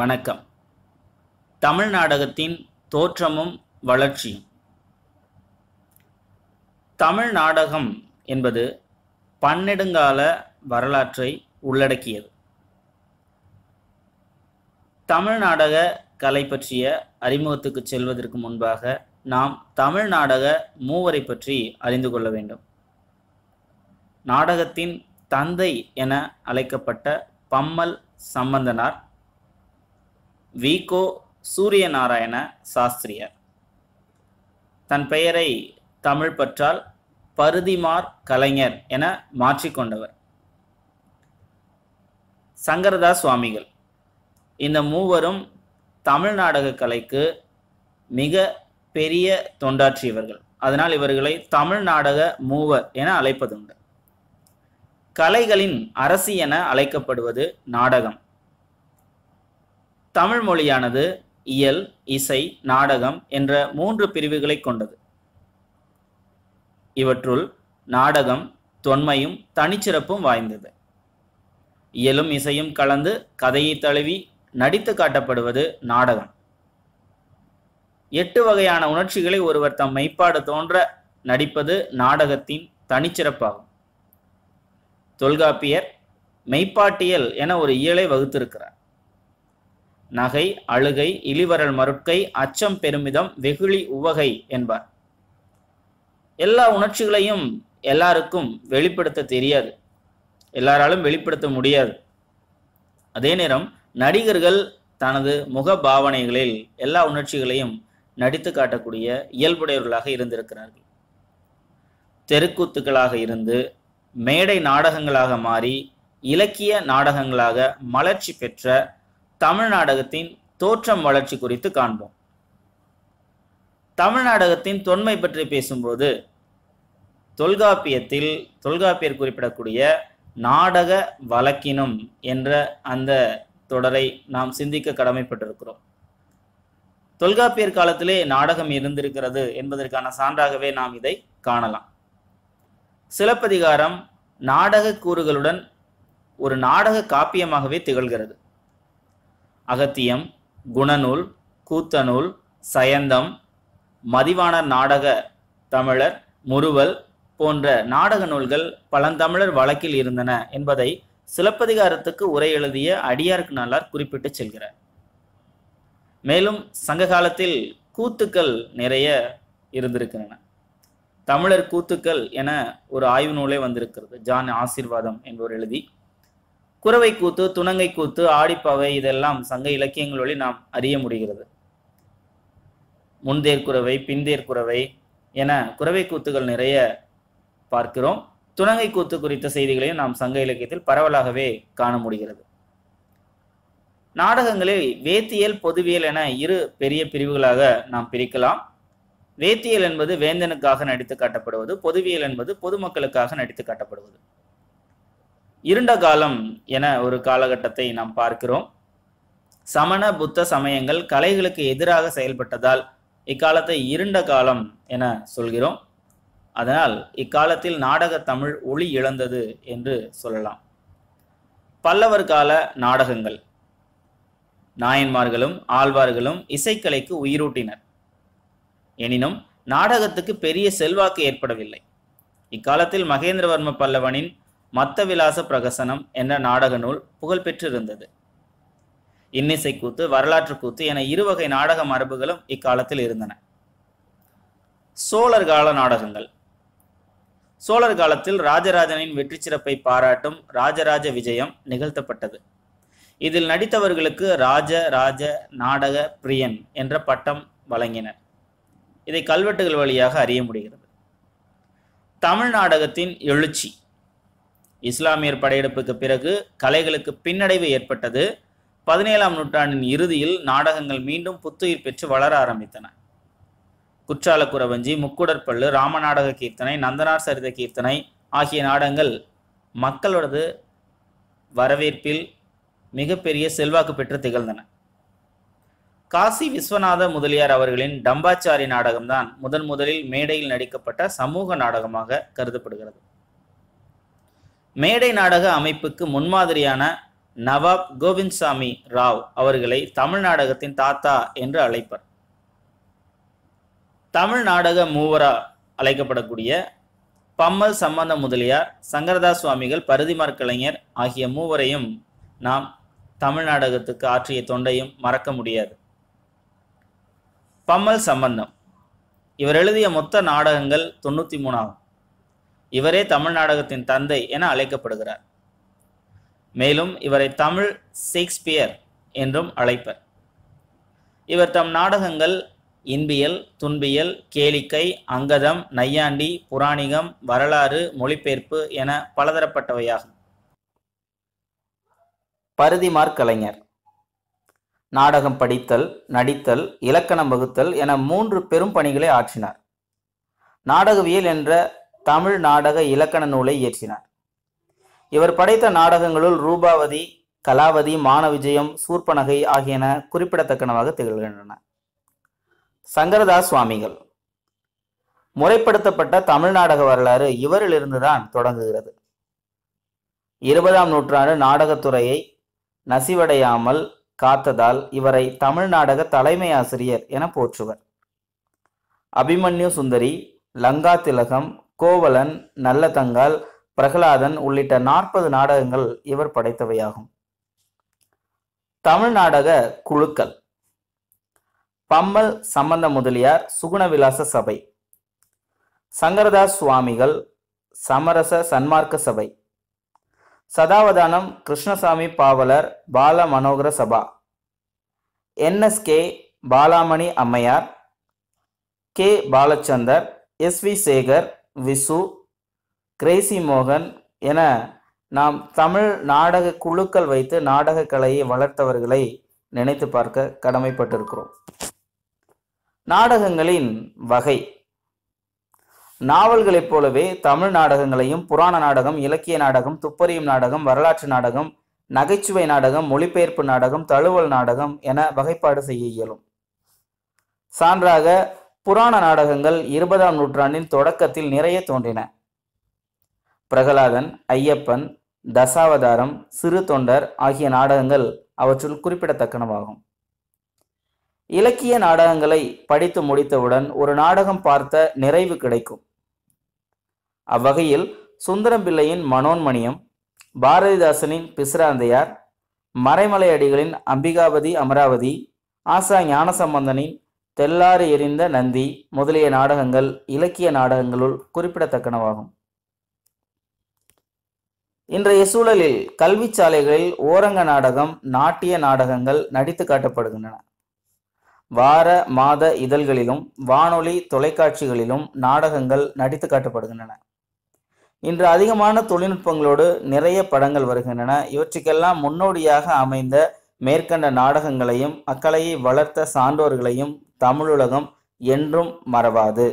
வணக்கம் தமிழ் நாடகத்தின் தோற்றமும் வளர்ச்சியும் தமிழ் நாடகம் என்பது பன்னெடுங்கால வரலாற்றை உள்ளடக்கியது தமிழ் நாடக கலை பற்றிய அறிமுகத்துக்கு செல்வதற்கு முன்பாக நாம் தமிழ் நாடக மூவரை பற்றி அறிந்து கொள்ள வேண்டும் நாடகத்தின் தந்தை என அழைக்கப்பட்ட பம்மல் சம்பந்தனார் விகோ நாராயண சாஸ்திரியர் தன் பெயரை தமிழ் பற்றால் பருதிமார் கலைஞர் என மாற்றிக்கொண்டவர் சங்கரதா சுவாமிகள் இந்த மூவரும் தமிழ் நாடக கலைக்கு மிக பெரிய தொண்டாற்றியவர்கள் அதனால் இவர்களை தமிழ் நாடக மூவர் என அழைப்பதுண்டு கலைகளின் அரசி என அழைக்கப்படுவது நாடகம் தமிழ் மொழியானது இயல் இசை நாடகம் என்ற மூன்று பிரிவுகளை கொண்டது இவற்றுள் நாடகம் தொன்மையும் தனிச்சிறப்பும் வாய்ந்தது இயலும் இசையும் கலந்து கதையை தழுவி நடித்து காட்டப்படுவது நாடகம் எட்டு வகையான உணர்ச்சிகளை ஒருவர் தம் மெய்ப்பாடு தோன்ற நடிப்பது நாடகத்தின் தனிச்சிறப்பாகும் தொல்காப்பியர் மெய்ப்பாட்டியல் என ஒரு இயலை வகுத்திருக்கிறார் நகை அழுகை இழிவரல் மறுக்கை அச்சம் பெருமிதம் வெகுளி உவகை என்பார் எல்லா உணர்ச்சிகளையும் எல்லாருக்கும் வெளிப்படுத்த தெரியாது எல்லாராலும் வெளிப்படுத்த முடியாது அதே நேரம் நடிகர்கள் தனது முக பாவனைகளில் எல்லா உணர்ச்சிகளையும் நடித்து காட்டக்கூடிய இயல்புடையவர்களாக இருந்திருக்கிறார்கள் தெருக்கூத்துக்களாக இருந்து மேடை நாடகங்களாக மாறி இலக்கிய நாடகங்களாக மலர்ச்சி பெற்ற தமிழ் நாடகத்தின் தோற்றம் வளர்ச்சி குறித்து காண்போம் தமிழ் நாடகத்தின் தொன்மை பற்றி பேசும்போது தொல்காப்பியத்தில் தொல்காப்பியர் குறிப்பிடக்கூடிய நாடக வழக்கினும் என்ற அந்த தொடரை நாம் சிந்திக்க கடமைப்பட்டிருக்கிறோம் தொல்காப்பியர் காலத்திலே நாடகம் இருந்திருக்கிறது என்பதற்கான சான்றாகவே நாம் இதை காணலாம் சிலப்பதிகாரம் நாடக கூறுகளுடன் ஒரு நாடக காப்பியமாகவே திகழ்கிறது அகத்தியம் குணநூல் கூத்தநூல் சயந்தம் மதிவான நாடக தமிழர் முறுவல் போன்ற நாடக நூல்கள் பழந்தமிழர் வழக்கில் இருந்தன என்பதை சிலப்பதிகாரத்துக்கு உரை எழுதிய அடியார்க்கு நல்லார் குறிப்பிட்டு செல்கிறார் மேலும் சங்க காலத்தில் கூத்துக்கள் நிறைய இருந்திருக்கின்றன தமிழர் கூத்துக்கள் என ஒரு ஆய்வு நூலே வந்திருக்கிறது ஜான் ஆசீர்வாதம் என்பவர் எழுதி குறவை கூத்து துணங்கை கூத்து ஆடிப்பவை இதெல்லாம் சங்க இலக்கியங்கள் வழி நாம் அறிய முடிகிறது முந்தேர் குறவை பிந்தேர் குறவை என குறவை கூத்துகள் நிறைய பார்க்கிறோம் துணங்கை கூத்து குறித்த செய்திகளையும் நாம் சங்க இலக்கியத்தில் பரவலாகவே காண முடிகிறது நாடகங்களில் வேத்தியல் பொதுவியல் என இரு பெரிய பிரிவுகளாக நாம் பிரிக்கலாம் வேத்தியல் என்பது வேந்தனுக்காக நடித்து காட்டப்படுவது பொதுவியல் என்பது பொதுமக்களுக்காக நடித்து காட்டப்படுவது இருண்ட காலம் என ஒரு காலகட்டத்தை நாம் பார்க்கிறோம் சமண புத்த சமயங்கள் கலைகளுக்கு எதிராக செயல்பட்டதால் இக்காலத்தை இருண்ட காலம் என சொல்கிறோம் அதனால் இக்காலத்தில் நாடக தமிழ் ஒளி இழந்தது என்று சொல்லலாம் பல்லவர் கால நாடகங்கள் நாயன்மார்களும் ஆழ்வார்களும் இசைக்கலைக்கு உயிரூட்டினர் எனினும் நாடகத்துக்கு பெரிய செல்வாக்கு ஏற்படவில்லை இக்காலத்தில் மகேந்திரவர்ம பல்லவனின் மத்த விலாச பிரகசனம் என்ற நாடக நூல் பெற்றிருந்தது இன்னிசை கூத்து வரலாற்று கூத்து என இருவகை நாடக மரபுகளும் இக்காலத்தில் இருந்தன சோழர் கால நாடகங்கள் சோழர் காலத்தில் ராஜராஜனின் வெற்றி சிறப்பை பாராட்டும் ராஜராஜ விஜயம் நிகழ்த்தப்பட்டது இதில் நடித்தவர்களுக்கு ராஜ ராஜ நாடக பிரியன் என்ற பட்டம் வழங்கினர் இதை கல்வெட்டுகள் வழியாக அறிய முடிகிறது தமிழ் நாடகத்தின் எழுச்சி இஸ்லாமியர் படையெடுப்புக்கு பிறகு கலைகளுக்கு பின்னடைவு ஏற்பட்டது பதினேழாம் நூற்றாண்டின் இறுதியில் நாடகங்கள் மீண்டும் புத்துயிர் பெற்று வளர ஆரம்பித்தன குற்றால குறவஞ்சி முக்குடற்பள்ளு ராமநாடக கீர்த்தனை நந்தனார் சரித கீர்த்தனை ஆகிய நாடகங்கள் மக்களோடது வரவேற்பில் மிகப்பெரிய செல்வாக்கு பெற்று திகழ்ந்தன காசி விஸ்வநாத முதலியார் அவர்களின் டம்பாச்சாரி நாடகம்தான் முதன் முதலில் மேடையில் நடிக்கப்பட்ட சமூக நாடகமாக கருதப்படுகிறது மேடை நாடக அமைப்புக்கு முன்மாதிரியான நவாப் கோவிந்த்சாமி ராவ் அவர்களை தமிழ் நாடகத்தின் தாத்தா என்று அழைப்பர் தமிழ் நாடக மூவரா அழைக்கப்படக்கூடிய பம்மல் சம்பந்த முதலியார் சங்கரதாஸ் சுவாமிகள் பருதிமார் கலைஞர் ஆகிய மூவரையும் நாம் தமிழ் நாடகத்துக்கு ஆற்றிய தொண்டையும் மறக்க முடியாது பம்மல் சம்பந்தம் இவர் எழுதிய மொத்த நாடகங்கள் தொண்ணூற்றி மூணாகும் இவரே தமிழ் நாடகத்தின் தந்தை என அழைக்கப்படுகிறார் மேலும் இவரை தமிழ் ஷேக்ஸ்பியர் என்றும் அழைப்பர் இவர் தம் நாடகங்கள் இன்பியல் துன்பியல் கேளிக்கை அங்கதம் நையாண்டி புராணிகம் வரலாறு மொழிபெயர்ப்பு என பலதரப்பட்டவையாகும் பருதிமார் கலைஞர் நாடகம் படித்தல் நடித்தல் இலக்கணம் வகுத்தல் என மூன்று பெரும் பணிகளை ஆற்றினார் நாடகவியல் என்ற தமிழ் நாடக இலக்கண நூலை இயற்றினார் இவர் படைத்த நாடகங்களுள் ரூபாவதி கலாவதி மானவிஜயம் சூர்பனகை ஆகியன குறிப்பிடத்தக்கனவாக திகழ்கின்றன சங்கரதாஸ் சுவாமிகள் முறைப்படுத்தப்பட்ட தமிழ் நாடக வரலாறு இவரிலிருந்து தான் தொடங்குகிறது இருபதாம் நூற்றாண்டு நாடகத்துறையை நசிவடையாமல் காத்ததால் இவரை தமிழ் நாடக தலைமை ஆசிரியர் என போற்றுவர் அபிமன்யு சுந்தரி லங்கா திலகம் கோவலன் தங்கால் பிரகலாதன் உள்ளிட்ட நாற்பது நாடகங்கள் இவர் படைத்தவையாகும் தமிழ் நாடக குழுக்கள் பம்மல் சம்பந்த முதலியார் சுகுணவிலாச சபை சங்கரதாஸ் சுவாமிகள் சமரச சன்மார்க்க சபை சதாவதானம் கிருஷ்ணசாமி பாவலர் பால மனோகர சபா என்எஸ்கே பாலாமணி அம்மையார் கே பாலச்சந்தர் எஸ் வி சேகர் விசு கிரேசி மோகன் என நாம் தமிழ் நாடக குழுக்கள் வைத்து நாடக கலையை வளர்த்தவர்களை நினைத்து பார்க்க கடமைப்பட்டிருக்கிறோம் நாடகங்களின் வகை நாவல்களைப் போலவே தமிழ் நாடகங்களையும் புராண நாடகம் இலக்கிய நாடகம் துப்பறியும் நாடகம் வரலாற்று நாடகம் நகைச்சுவை நாடகம் மொழிபெயர்ப்பு நாடகம் தழுவல் நாடகம் என வகைப்பாடு செய்ய இயலும் சான்றாக புராண நாடகங்கள் இருபதாம் நூற்றாண்டின் தொடக்கத்தில் நிறைய தோன்றின பிரகலாதன் ஐயப்பன் தசாவதாரம் சிறு தொண்டர் ஆகிய நாடகங்கள் அவற்றுள் குறிப்பிடத்தக்கனவாகும் இலக்கிய நாடகங்களை படித்து முடித்தவுடன் ஒரு நாடகம் பார்த்த நிறைவு கிடைக்கும் அவ்வகையில் சுந்தரம்பிள்ளையின் மனோன்மணியம் பாரதிதாசனின் பிசிராந்தையார் மறைமலையடிகளின் அம்பிகாபதி அமராவதி ஆசா ஞானசம்பந்தனின் தெல்லாறு எரிந்த நந்தி முதலிய நாடகங்கள் இலக்கிய நாடகங்களுள் குறிப்பிடத்தக்கனவாகும் இன்றைய சூழலில் கல்வி சாலைகளில் ஓரங்க நாடகம் நாட்டிய நாடகங்கள் நடித்து காட்டப்படுகின்றன வார மாத இதழ்களிலும் வானொலி தொலைக்காட்சிகளிலும் நாடகங்கள் நடித்து காட்டப்படுகின்றன இன்று அதிகமான தொழில்நுட்பங்களோடு நிறைய படங்கள் வருகின்றன இவற்றுக்கெல்லாம் முன்னோடியாக அமைந்த மேற்கண்ட நாடகங்களையும் அக்கலையை வளர்த்த சான்றோர்களையும் தமிழுலகம் என்றும் மறவாது